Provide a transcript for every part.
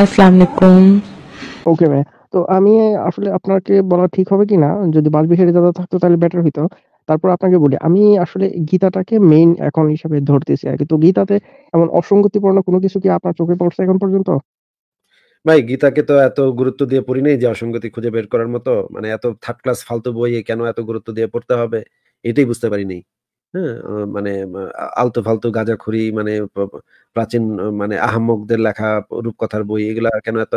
আসসালামু আলাইকুম okay ma'am তো আমি আসলে আপনাকে বলা ঠিক হবে কিনা না যদি বালবিহারী দাদা থাকতো তাহলে বেটার হইতো তারপর আপনাকে বলি আমি আসলে গীতাটাকে মেইন এখন হিসাবে ধরতেছি আর কি তো গীতাতে এমন অসঙ্গতিপূর্ণ কোনো কিছু কি আপনার চোখে পড়ছে এখন পর্যন্ত ভাই গীতাকে তো এত গুরুত্ব দিয়ে পড়ি নাই যে অসঙ্গতি খুঁজে বের করার মতো মানে এত থার্ড ক্লাস ফালতু বইয়ে কেন এত গুরুত্ব দিয়ে পড়তে হবে এটাই বুঝতে পারি নাই হ্যাঁ মানে আলতু ফালতু গাঁজাখুরি মানে প্রাচীন মানে আহাম্মকদের লেখা রূপকথার বই এগুলা কেন এত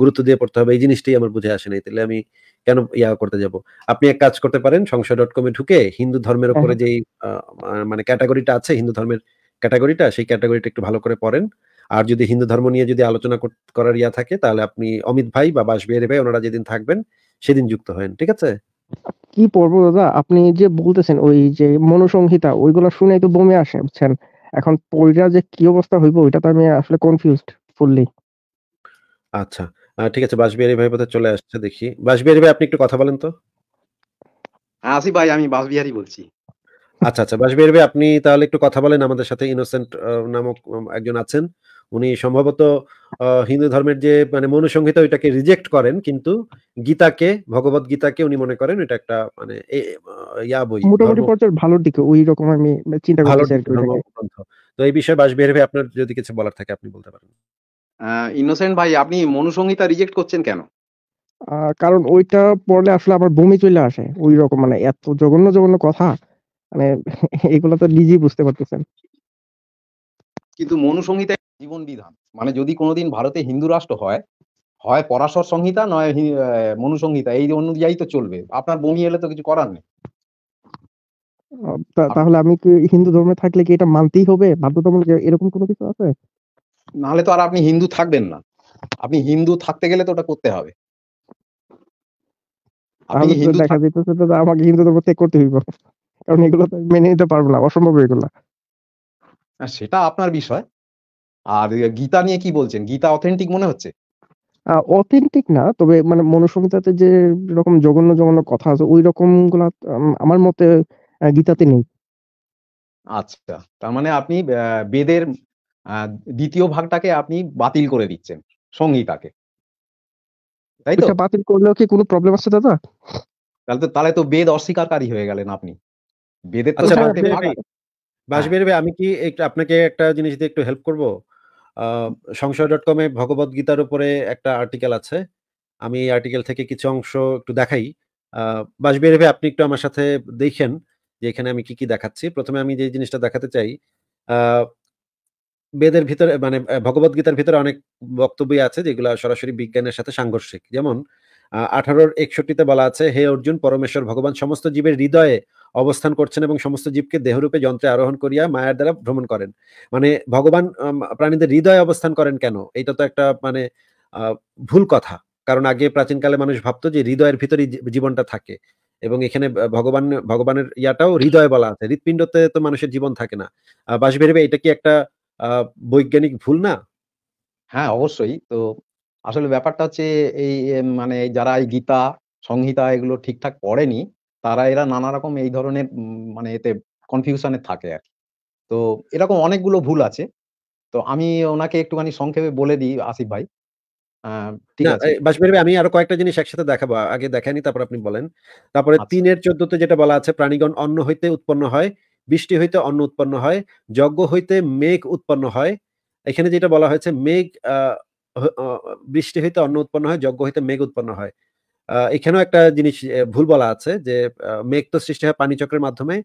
গুরুত্ব দিয়ে পড়তে হবে এই জিনিসটাই আমার বুঝে আসে নাই তাহলে আমি কেন ইয়া করতে যাব আপনি এক কাজ করতে পারেন সংসার ডট কমে ঢুকে হিন্দু ধর্মের হ্যাঁ, উপরে হ্যাঁ। যেই মানে ক্যাটাগরিটা আছে হিন্দু ধর্মের ক্যাটাগরিটা সেই ক্যাটাগরিটা একটু ভালো করে পড়েন আর যদি হিন্দু ধর্ম নিয়ে যদি আলোচনা করার ইয়া থাকে তাহলে আপনি অমিত ভাই বা বাসবিহারী ভাই ওনারা যেদিন থাকবেন সেদিন যুক্ত হন ঠিক আছে কি পড়বো দাদা আপনি যে বলতেছেন ওই যে মনুসংহিতা ওইগুলা শুনে তো বমে আসে বুঝছেন এখন পড়িয়া যে কি অবস্থা হইব ওইটা তো আমি আসলে কনফিউজড ফুললি আচ্ছা ঠিক আছে বাসবিহারী ভাই বোধহয় চলে আসছে দেখি বাসবিহারী ভাই আপনি একটু কথা বলেন তো আসি ভাই আমি বাসবিহারী বলছি আচ্ছা আচ্ছা বাসবিহারী ভাই আপনি তাহলে একটু কথা বলেন আমাদের সাথে ইনোসেন্ট নামক একজন আছেন উনি সম্ভবত হিন্দু ধর্মের যে মানে মনুসংহিতা ওইটাকে রিজেক্ট করেন কিন্তু গীতাকে ভগবত গীতাকে উনি মনে করেন এটা একটা মানে ইয়া বই মোটামুটি পর্যায়ের ভালোর দিকে ওই রকম আমি চিন্তা করছি তো এই বিষয়ে বাসবিহারী ভাই আপনার যদি কিছু বলার থাকে আপনি বলতে পারেন ইনোসেন্ট ভাই আপনি মনুসংহিতা রিজেক্ট করছেন কেন কারণ ওইটা পড়লে আসলে আমার বমি চলে আসে ওই রকম মানে এত জঘন্য জঘন্য কথা মানে এগুলো তো নিজেই বুঝতে পারতেছেন কিন্তু মনুসংহিতা জীবন বিধান মানে যদি কোনোদিন ভারতে হিন্দু রাষ্ট্র হয় হয় পরাশর সংহিতা নয় মনুসংহিতা এই অনুযায়ী তো চলবে আপনার বমি এলে তো কিছু করার নেই তাহলে আমি কি হিন্দু ধর্মে থাকলে কি এটা মানতেই হবে বাধ্যতামূলক এরকম কোনো কিছু আছে নাহলে তো আর আপনি হিন্দু থাকবেন না আপনি হিন্দু থাকতে গেলে তো ওটা করতে হবে আপনি হিন্দু দেখা যেতেছে তো আমাকে হিন্দু ধর্ম ত্যাগ করতে হইব কারণ এগুলো তো মেনে নিতে পারবো না অসম্ভব এগুলা সেটা আপনার বিষয় আর গীতা নিয়ে কি বলছেন গীতা অথেন্টিক মনে হচ্ছে অথেন্টিক না তবে মানে মনুসংহিতাতে যে রকম জঘন্য জঘন্য কথা আছে ওই রকম গুলা আমার মতে গীতাতে নেই আচ্ছা তার মানে আপনি বেদের দ্বিতীয় ভাগটাকে আপনি বাতিল করে দিচ্ছেন সংহিতাকে তাই তো বাতিল করলেও কি কোনো প্রবলেম আছে দাদা তাহলে তো তাহলে তো বেদ অস্বীকারী হয়ে গেলেন আপনি বেদের তো আচ্ছা, বাসবির হ্যাঁ। আমি কি একটু আপনাকে একটা জিনিস দিয়ে একটু হেল্প করব সংশয় ডট কমে ভগবত গীতার উপরে একটা আর্টিকেল আছে আমি এই আর্টিকেল থেকে কিছু অংশ একটু দেখাই বাসবির আপনি একটু আমার সাথে দেখেন যে এখানে আমি কি কি দেখাচ্ছি প্রথমে আমি যে জিনিসটা দেখাতে চাই বেদের ভিতরে মানে ভগবত গীতার ভিতরে অনেক বক্তব্য আছে যেগুলো সরাসরি বিজ্ঞানের সাথে সাংঘর্ষিক যেমন আহ আঠারোর একষট্টিতে বলা আছে হে অর্জুন পরমেশ্বর ভগবান সমস্ত জীবের হৃদয়ে অবস্থান করছেন এবং সমস্ত জীবকে দেহরূপে যন্ত্রে আরোহণ করিয়া মায়ার দ্বারা ভ্রমণ করেন মানে ভগবান প্রাণীদের হৃদয়ে অবস্থান করেন কেন এটা তো একটা মানে ভুল কথা কারণ আগে প্রাচীনকালে মানুষ ভাবতো যে হৃদয়ের ভিতরে জীবনটা থাকে এবং এখানে ভগবান ভগবানের ইয়াটাও হৃদয় বলা আছে হৃৎপিণ্ডতে তো মানুষের জীবন থাকে না বাস ভেরিবে এটা কি একটা বৈজ্ঞানিক ভুল না হ্যাঁ অবশ্যই তো আসলে ব্যাপারটা হচ্ছে এই মানে যারা এই গীতা সংহিতা এগুলো ঠিকঠাক পড়েনি তারা এরা নানা রকম এই ধরনের মানে এতে কনফিউশনে থাকে আর তো এরকম অনেকগুলো ভুল আছে তো আমি ওনাকে একটুখানি সংক্ষেপে বলে দিই আসিফ ভাই আমি আরো কয়েকটা জিনিস একসাথে দেখাবো আগে দেখেনি তারপর আপনি বলেন তারপরে আচ্ছা। তিনের চোদ্দতে যেটা বলা আছে প্রাণীগণ অন্ন হইতে উৎপন্ন হয় বৃষ্টি হইতে অন্ন উৎপন্ন হয় যজ্ঞ হইতে মেঘ উৎপন্ন হয় এখানে যেটা বলা হয়েছে মেঘ বৃষ্টি হইতে অন্ন উৎপন্ন হয় যজ্ঞ হইতে মেঘ উৎপন্ন হয় এখানেও একটা জিনিস ভুল বলা আছে যে মেঘ তো সৃষ্টি হয় পানি চক্রের মাধ্যমে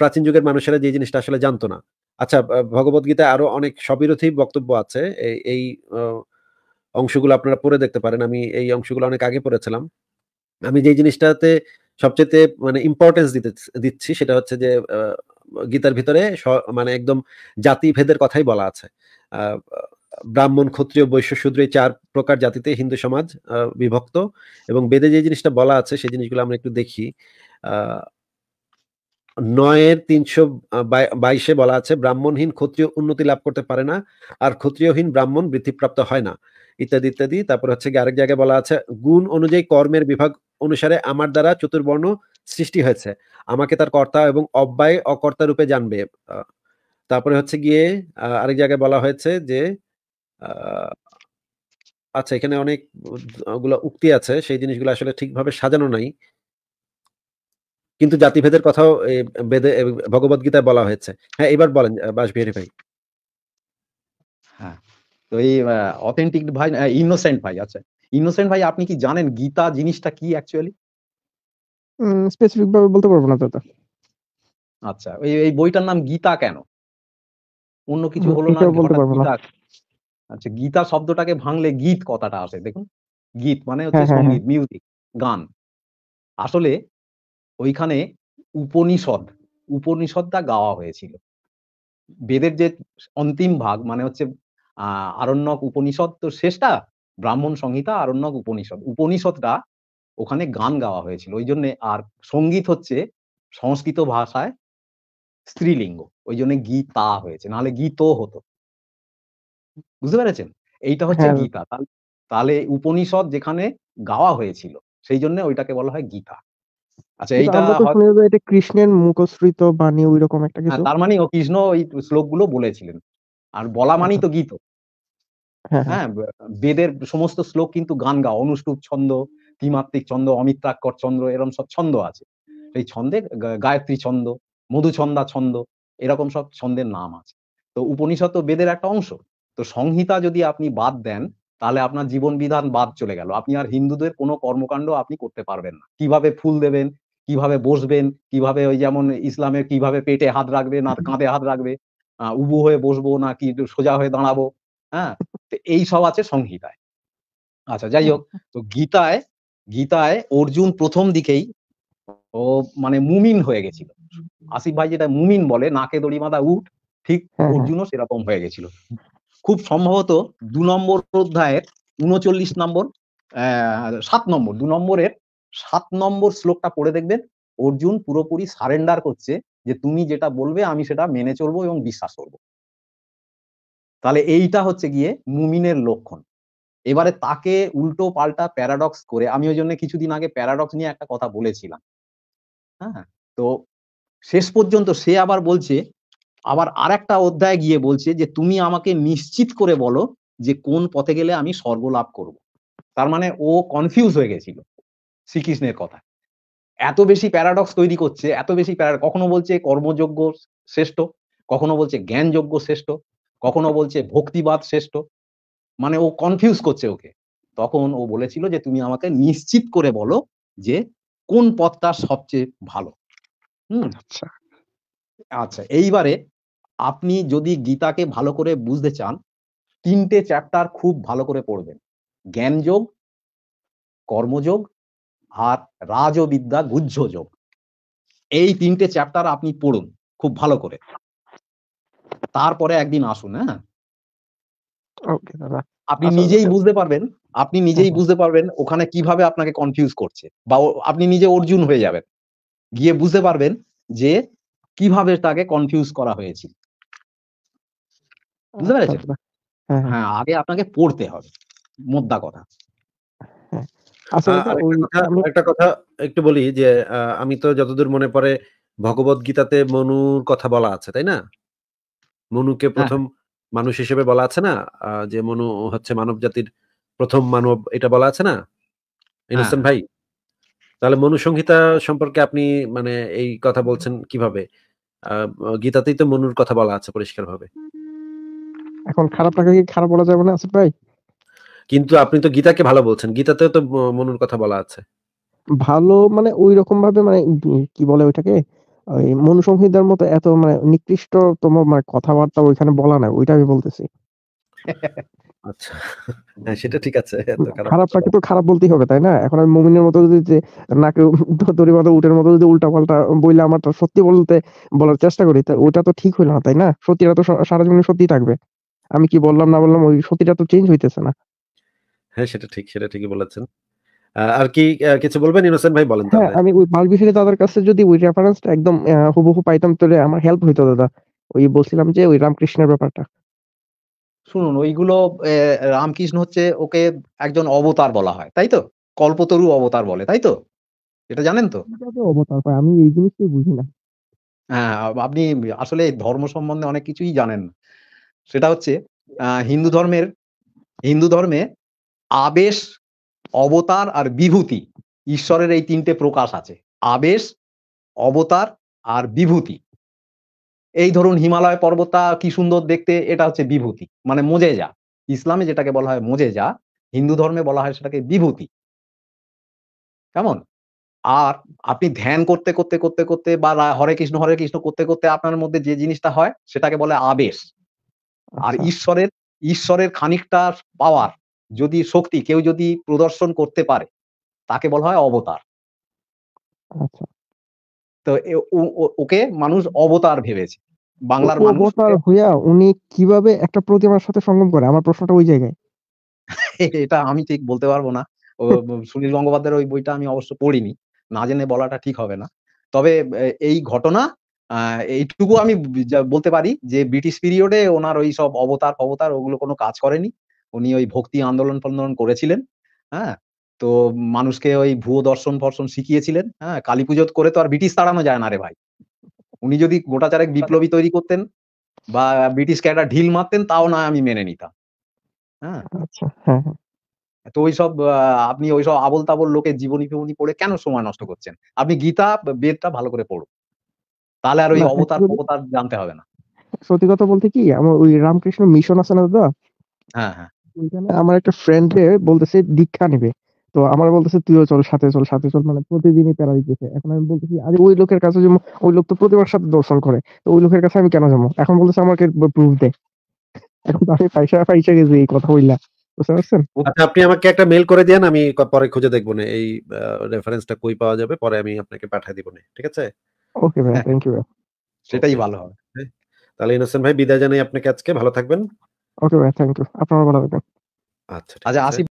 প্রাচীন যুগের মানুষেরা যে জিনিসটা আসলে জানতো না আচ্ছা ভগবত গীতায় আরো অনেক সবিরোধী বক্তব্য আছে এই অংশগুলো আপনারা পড়ে দেখতে পারেন আমি এই অংশগুলো অনেক আগে পড়েছিলাম আমি যে জিনিসটাতে সবচেয়ে মানে ইম্পর্টেন্স দিতে দিচ্ছি সেটা হচ্ছে যে গীতার ভিতরে মানে একদম জাতি ভেদের কথাই বলা আছে ব্রাহ্মণ ক্ষত্রিয় বৈশ্য শূদ্র এই চার প্রকার জাতিতে হিন্দু সমাজ বিভক্ত এবং বেদে যে জিনিসটা বলা আছে সেই জিনিসগুলো আমরা একটু দেখি নয়ের তিনশো বাইশে বলা আছে ব্রাহ্মণহীন ক্ষত্রিয় উন্নতি লাভ করতে পারে না আর ক্ষত্রিয়হীন ব্রাহ্মণ বৃদ্ধিপ্রাপ্ত হয় না ইত্যাদি ইত্যাদি তারপর হচ্ছে আরেক জায়গায় বলা আছে গুণ অনুযায়ী কর্মের বিভাগ অনুসারে আমার দ্বারা চতুর্বর্ণ সৃষ্টি হয়েছে আমাকে তার কর্তা এবং অব্যয় অকর্তা রূপে জানবে তারপরে হচ্ছে গিয়ে আরেক জায়গায় বলা হয়েছে যে আচ্ছা এখানে অনেক গুলো উক্তি আছে সেই জিনিসগুলো আসলে ঠিকভাবে সাজানো নাই কিন্তু জাতিভেদের কথাও বেদে ভগবত গীতায় বলা হয়েছে হ্যাঁ এবার বলেন বাসবিহারী ভাই হ্যাঁ তো এই অথেন্টিক ভাই ইনোসেন্ট ভাই আচ্ছা ইনোসেন্ট ভাই আপনি কি জানেন গীতা জিনিসটা কি অ্যাকচুয়ালি স্পেসিফিক ভাবে বলতে পারবো না দাদা আচ্ছা এই বইটার নাম গীতা কেন অন্য কিছু হলো না বলতে আচ্ছা গীতা শব্দটাকে ভাঙলে গীত কথাটা আসে দেখুন গীত মানে হচ্ছে হ্যাঁ, হ্যাঁ, হ্যাঁ। সঙ্গীত মিউজিক গান আসলে ওইখানে উপনিষদ উপনিষদটা গাওয়া হয়েছিল বেদের যে অন্তিম ভাগ মানে হচ্ছে আহ আরণ্যক উপনিষদ তো শেষটা ব্রাহ্মণ সংহিতা আরণ্যক উপনিষদ উপনিষদটা ওখানে গান গাওয়া হয়েছিল ওই জন্যে আর সঙ্গীত হচ্ছে সংস্কৃত ভাষায় স্ত্রীলিঙ্গ ওই জন্য গীতা হয়েছে নাহলে গীত হতো বুঝতে পেরেছেন এইটা হচ্ছে হ্যাঁ। গীতা তাহলে উপনিষদ যেখানে গাওয়া হয়েছিল সেই জন্য ওইটাকে বলা হয় গীতা আচ্ছা এইটা এটা কৃষ্ণের মুখশ্রিত বাণী ওইরকম একটা হ্যাঁ, কিছু তার মানে ও কৃষ্ণ ওই শ্লোকগুলো বলেছিলেন আর বলা মানেই আচ্ছা। তো গীত হ্যাঁ, হ্যাঁ বেদের সমস্ত শ্লোক কিন্তু গান গাওয়া অনুষ্টুপ ছন্দ ত্রিমাত্রিক ছন্দ অমিত্রাক্ষর ছন্দ এরকম সব ছন্দ আছে এই ছন্দে গায়ত্রী ছন্দ মধুছন্দা ছন্দ এরকম সব ছন্দের নাম আছে তো উপনিষদ তো বেদের একটা অংশ তো সংহিতা যদি আপনি বাদ দেন তাহলে আপনার জীবন বিধান বাদ চলে গেল আপনি আর হিন্দুদের কোনো কর্মকাণ্ড আপনি করতে পারবেন না কিভাবে ফুল দেবেন কিভাবে বসবেন কিভাবে ওই যেমন ইসলামে কিভাবে পেটে হাত রাখবে না কাঁধে হাত রাখবে উবু হয়ে বসবো না কি সোজা হয়ে দাঁড়াবো হ্যাঁ এই সব আছে সংহিতায় আচ্ছা যাই হোক তো গীতায় গীতায় অর্জুন প্রথম দিকেই ও মানে মুমিন হয়ে গেছিল আসিফ ভাই যেটা মুমিন বলে নাকে দড়ি মাথা উঠ ঠিক হ্যাঁ, হ্যাঁ। অর্জুনও সেরকম হয়ে গেছিল খুব সম্ভবত দু নম্বর অধ্যায়ের উনচল্লিশ নম্বর সাত নম্বর দু নম্বরের সাত নম্বর শ্লোকটা পড়ে দেখবেন অর্জুন পুরোপুরি সারেন্ডার করছে যে তুমি যেটা বলবে আমি সেটা মেনে চলবো এবং বিশ্বাস করব তাহলে এইটা হচ্ছে গিয়ে মুমিনের লক্ষণ এবারে তাকে উল্টো পাল্টা প্যারাডক্স করে আমি ওই জন্য কিছুদিন আগে প্যারাডক্স নিয়ে একটা কথা বলেছিলাম হ্যাঁ তো শেষ পর্যন্ত সে আবার বলছে আবার আর একটা অধ্যায় গিয়ে বলছে যে তুমি আমাকে নিশ্চিত করে বলো যে কোন পথে গেলে আমি স্বর্গ লাভ করব তার মানে ও কনফিউজ হয়ে গেছিল শ্রীকৃষ্ণের কথা এত বেশি প্যারাডক্স তৈরি করছে এত বেশি প্যারা কখনো বলছে কর্মযোগ্য শ্রেষ্ঠ কখনো বলছে জ্ঞানযোগ্য শ্রেষ্ঠ কখনো বলছে ভক্তিবাদ শ্রেষ্ঠ মানে ও কনফিউজ করছে ওকে তখন ও বলেছিল যে তুমি আমাকে নিশ্চিত করে বলো যে কোন পথটা সবচেয়ে ভালো হম আচ্ছা আচ্ছা এইবারে আপনি যদি গীতাকে ভালো করে বুঝতে চান তিনটে চ্যাপ্টার খুব ভালো করে পড়বেন জ্ঞানযোগ কর্মযোগ আর রাজবিদ্যা গুহ্য যোগ এই তিনটে চ্যাপ্টার আপনি পড়ুন খুব ভালো করে তারপরে একদিন আসুন হ্যাঁ আপনি নিজেই বুঝতে পারবেন আপনি নিজেই বুঝতে পারবেন ওখানে কিভাবে আপনাকে কনফিউজ করছে বা আপনি নিজে অর্জুন হয়ে যাবেন গিয়ে বুঝতে পারবেন যে কিভাবে তাকে কনফিউজ করা হয়েছিল বুঝতে আচ্ছা, পেরেছেন আচ্ছা, হ্যাঁ, হ্যাঁ।, হ্যাঁ আগে আপনাকে পড়তে হবে মোদ্দা কথা একটা হ্যাঁ, কথা একটু বলি যে আমি তো যতদূর মনে পড়ে ভগবত গীতাতে মনুর কথা বলা আছে তাই না মনুকে প্রথম মানুষ হিসেবে বলা আছে না যে মনু হচ্ছে মানব জাতির প্রথম মানব এটা বলা আছে না ইনসান ভাই তাহলে মনু সংহিতা সম্পর্কে আপনি মানে এই কথা বলছেন কিভাবে গীতাতেই তো মনুর কথা বলা আছে পরিষ্কারভাবে এখন খারাপ টাকা কি খারাপ বলা যাবে না আসিফ ভাই কিন্তু আপনি তো গীতাকে ভালো বলছেন গীতাতেও তো মনুর কথা বলা আছে ভালো মানে ওই রকম ভাবে মানে কি বলে ওইটাকে ওই মনুসংহিতার মতো এত মানে নিকৃষ্টতম মানে কথাবার্তা ওইখানে বলা নাই ওইটা আমি বলতেছি আচ্ছা হ্যাঁ, সেটা ঠিক আছে খারাপ পাখি তো খারাপ বলতেই হবে তাই না এখন আমি মুমিনের মতো যদি যে নাকে দড়ি বাঁধা উটের মতো যদি উল্টা পাল্টা বইলে আমার সত্যি বলতে বলার চেষ্টা করি তা ওটা তো ঠিক হইলো না তাই না সত্যি এটা তো সারা জীবনে সত্যি থাকবে আমি কি বললাম না বললাম ওই সত্যিটা তো চেঞ্জ হইতেছে না হ্যাঁ সেটা ঠিক সেটা ঠিকই বলেছেন আর কি কিছু বলবেন ইনোসেন্ট ভাই বলেন হ্যাঁ, তাহলে আমি ওই বালবিহারি দাদার কাছে যদি ওই রেফারেন্সটা একদম হুবহু পাইতাম তাহলে আমার হেল্প হইতো দাদা ওই বলছিলাম যে ওই রামকৃষ্ণের ব্যাপারটা শুনুন ওইগুলো রামকৃষ্ণ হচ্ছে ওকে একজন অবতার বলা হয় তাই তো কল্পতরু অবতার বলে তাই তো এটা জানেন তো অবতার আমি এই জিনিসটাই বুঝি না হ্যাঁ আপনি আসলে ধর্ম সম্বন্ধে অনেক কিছুই জানেন না সেটা হচ্ছে হিন্দু ধর্মের হিন্দু ধর্মে আবেশ অবতার আর বিভূতি ঈশ্বরের এই তিনটে প্রকাশ আছে আবেশ অবতার আর বিভূতি এই ধরুন হিমালয় পর্বতটা কি সুন্দর দেখতে এটা হচ্ছে বিভূতি মানে যা ইসলামে যেটাকে বলা হয় যা হিন্দু ধর্মে বলা হয় সেটাকে বিভূতি কেমন আর আপনি ধ্যান করতে করতে করতে করতে বা হরে কৃষ্ণ হরে কৃষ্ণ করতে করতে আপনার মধ্যে যে জিনিসটা হয় সেটাকে বলে আবেশ আর আচ্ছা। ঈশ্বরের ঈশ্বরের খানিকটা পাওয়ার যদি শক্তি কেউ যদি প্রদর্শন করতে পারে তাকে বলা হয় অবতার আচ্ছা। তো ওকে মানুষ অবতার ভেবেছে বাংলার অবতার হইয়া উনি কিভাবে একটা প্রতিমার সাথে সঙ্গম করে আমার প্রশ্নটা ওই জায়গায় এটা আমি ঠিক বলতে পারবো না সুনীল গঙ্গোপাধ্যায়ের ওই বইটা আমি অবশ্য পড়িনি না জেনে বলাটা ঠিক হবে না তবে এই ঘটনা এইটুকু আমি বলতে পারি যে ব্রিটিশ পিরিয়ডে ওনার ওই সব অবতার অবতার ওগুলো কোনো কাজ করেনি উনি ওই ভক্তি আন্দোলন ফন্দোলন করেছিলেন হ্যাঁ তো মানুষকে ওই ভুয়ো দর্শন ফর্শন শিখিয়েছিলেন হ্যাঁ কালী পুজো করে তো আর ব্রিটিশ তাড়ানো যায় না রে ভাই উনি যদি গোটাচারে বিপ্লবী তৈরি করতেন বা ব্রিটিশকে একটা ঢিল মারতেন তাও না আমি মেনে নিতাম হ্যাঁ, আচ্ছা, হ্যাঁ, হ্যাঁ। তো ওইসব আপনি ওইসব আবল তাবল লোকের জীবনী ফিবনী পড়ে কেন সময় নষ্ট করছেন আপনি গীতা বেদটা ভালো করে পড়ুন তাহলে আর ওই অবতার অবতার জানতে হবে না সত্যি কথা বলতে কি আমার ওই রামকৃষ্ণ মিশন আছে না দাদা হ্যাঁ হ্যাঁ ওইখানে আমার একটা ফ্রেন্ড বলতেছে দীক্ষা নেবে তো আমার বলতেছে তুইও চল সাথে চল সাথে চল মানে প্রতিদিনই প্যারা দিতেছে এখন আমি বলতেছি আরে ওই লোকের কাছে যেমন ওই লোক তো প্রতিবার সাথে দর্শন করে তো ওই লোকের কাছে আমি কেন যাবো এখন বলতেছে আমাকে প্রুফ দে এখন তো আমি পয়সা পয়সা গেছি এই কথা বললা বুঝতে পারছেন আচ্ছা আপনি আমাকে একটা মেল করে দেন আমি পরে খুঁজে দেখবো না এই রেফারেন্সটা কই পাওয়া যাবে পরে আমি আপনাকে পাঠিয়ে দিব না ঠিক আছে ওকে ভাই থ্যাংক ইউ সেটাই ভালো হবে তাহলে ইনোসেন্ট ভাই বিদায় জানাই আপনাকে আজকে ভালো থাকবেন ওকে ভাই থ্যাংক ইউ আপনারও ভালো থাকবেন আচ্ছা আচ্ছা আসি